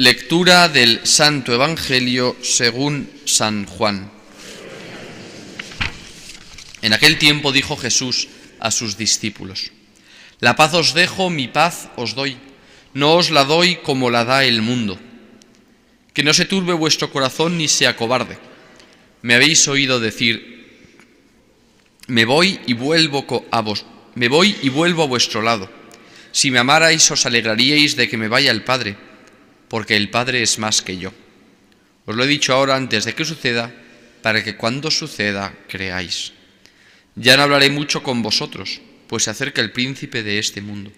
Lectura del Santo Evangelio según San Juan. En aquel tiempo dijo Jesús a sus discípulos, La paz os dejo, mi paz os doy, no os la doy como la da el mundo. Que no se turbe vuestro corazón ni se acobarde. Me habéis oído decir, me voy y vuelvo a vos, me voy y vuelvo a vuestro lado. Si me amarais os alegraríais de que me vaya el Padre porque el Padre es más que yo. Os lo he dicho ahora antes de que suceda, para que cuando suceda creáis. Ya no hablaré mucho con vosotros, pues se acerca el príncipe de este mundo.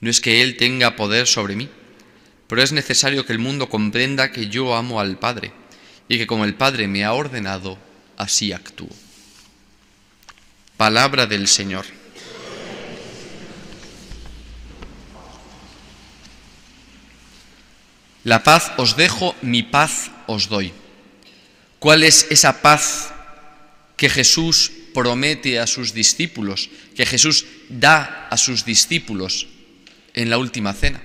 No es que Él tenga poder sobre mí, pero es necesario que el mundo comprenda que yo amo al Padre y que como el Padre me ha ordenado, así actúo. Palabra del Señor. La paz os dejo, mi paz os doy. ¿Cuál es esa paz que Jesús promete a sus discípulos, que Jesús da a sus discípulos en la última cena?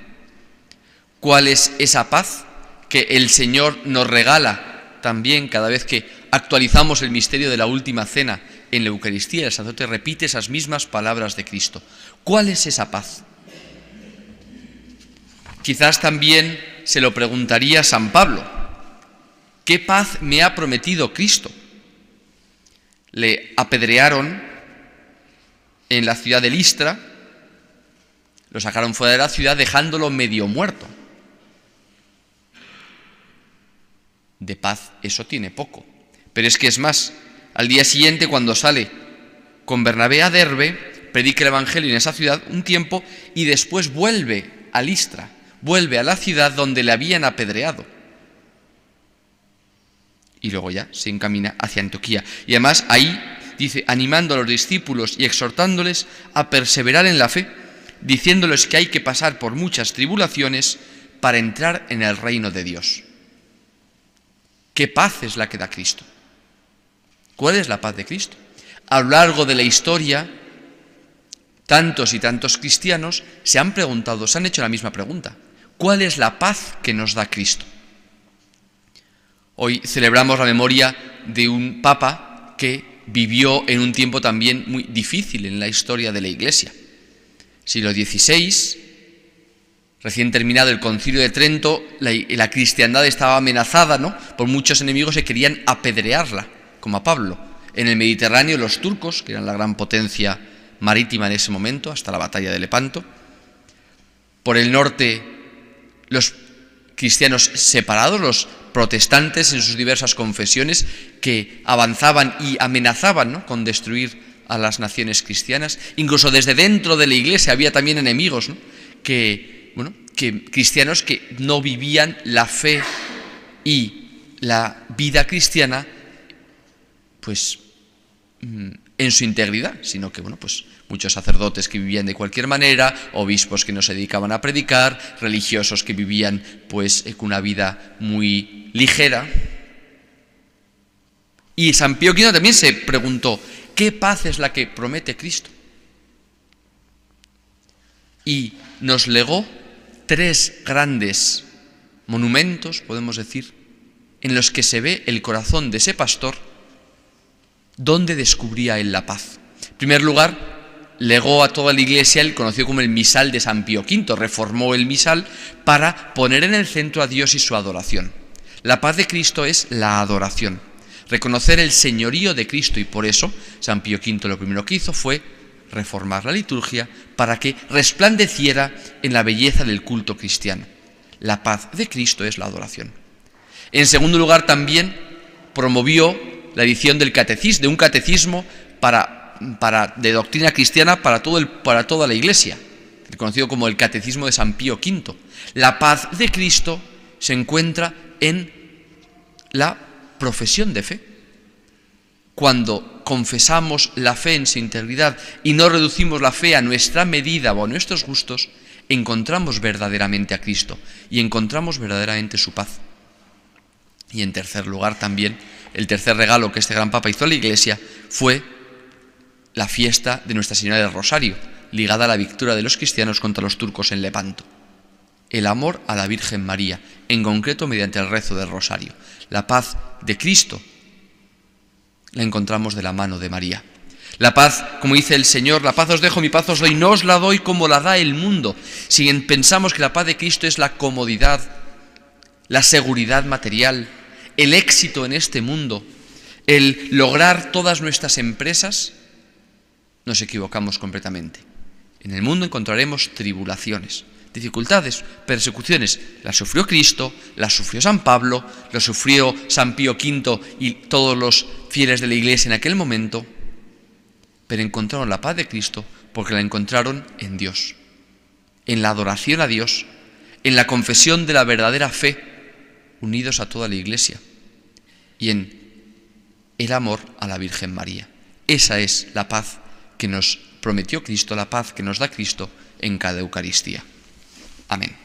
¿Cuál es esa paz que el Señor nos regala también cada vez que actualizamos el misterio de la última cena en la Eucaristía? El te repite esas mismas palabras de Cristo. ¿Cuál es esa paz? Quizás también se lo preguntaría San Pablo. ¿Qué paz me ha prometido Cristo? Le apedrearon en la ciudad de Listra, lo sacaron fuera de la ciudad dejándolo medio muerto. De paz eso tiene poco. Pero es que es más, al día siguiente cuando sale con Bernabé a Derbe, predica el Evangelio en esa ciudad un tiempo y después vuelve a Listra vuelve a la ciudad donde le habían apedreado. Y luego ya se encamina hacia Antioquía. Y además ahí dice, animando a los discípulos y exhortándoles a perseverar en la fe, diciéndoles que hay que pasar por muchas tribulaciones para entrar en el reino de Dios. ¿Qué paz es la que da Cristo? ¿Cuál es la paz de Cristo? A lo largo de la historia, tantos y tantos cristianos se han preguntado, se han hecho la misma pregunta. ¿Cuál es la paz que nos da Cristo? Hoy celebramos la memoria de un papa que vivió en un tiempo también muy difícil en la historia de la Iglesia. Siglo XVI, recién terminado el concilio de Trento, la, cristiandad estaba amenazada ¿no? por muchos enemigos que querían apedrearla, como a Pablo. En el Mediterráneo los turcos, que eran la gran potencia marítima en ese momento, hasta la batalla de Lepanto. Por el norte los cristianos separados, los protestantes en sus diversas confesiones, que avanzaban y amenazaban con destruir a las naciones cristianas. Incluso desde dentro de la iglesia había también enemigos, que, bueno, que cristianos que no vivían la fe y la vida cristiana, pues Mm, en su integridad, sino que bueno, pues muchos sacerdotes que vivían de cualquier manera, obispos que no se dedicaban a predicar, religiosos que vivían pues eh, con una vida muy ligera. Y San Pío V también se preguntó, ¿qué paz es la que promete Cristo? Y nos legó tres grandes monumentos, podemos decir, en los que se ve el corazón de ese pastor ¿Dónde descubría él la paz? En primer lugar, legó a toda la iglesia el conoció como el misal de San Pío V, reformó el misal para poner en el centro a Dios y su adoración. La paz de Cristo es la adoración, reconocer el señorío de Cristo y por eso San Pío V lo primero que hizo fue reformar la liturgia para que resplandeciera en la belleza del culto cristiano. La paz de Cristo es la adoración. En segundo lugar también promovió la edición del catecismo, de un catecismo para, para, de doctrina cristiana para, todo el, para toda la Iglesia, conocido como el Catecismo de San Pío V. La paz de Cristo se encuentra en la profesión de fe. Cuando confesamos la fe en su integridad y no reducimos la fe a nuestra medida o a nuestros gustos, encontramos verdaderamente a Cristo y encontramos verdaderamente su paz. Y en tercer lugar también el tercer regalo que este gran Papa hizo a la Iglesia fue la fiesta de Nuestra Señora del Rosario, ligada a la victoria de los cristianos contra los turcos en Lepanto. El amor a la Virgen María, en concreto mediante el rezo del Rosario. La paz de Cristo la encontramos de la mano de María. La paz, como dice el Señor, la paz os dejo, mi paz os doy, no os la doy como la da el mundo. Si pensamos que la paz de Cristo es la comodidad, la seguridad material, el éxito en este mundo, el lograr todas nuestras empresas, nos equivocamos completamente. En el mundo encontraremos tribulaciones, dificultades, persecuciones. Las sufrió Cristo, las sufrió San Pablo, las sufrió San Pío V y todos los fieles de la Iglesia en aquel momento, pero encontraron la paz de Cristo porque la encontraron en Dios, en la adoración a Dios, en la confesión de la verdadera fe unidos a toda la Iglesia y en el amor a la Virgen María. Esa es la paz que nos prometió Cristo, la paz que nos da Cristo en cada Eucaristía. Amén.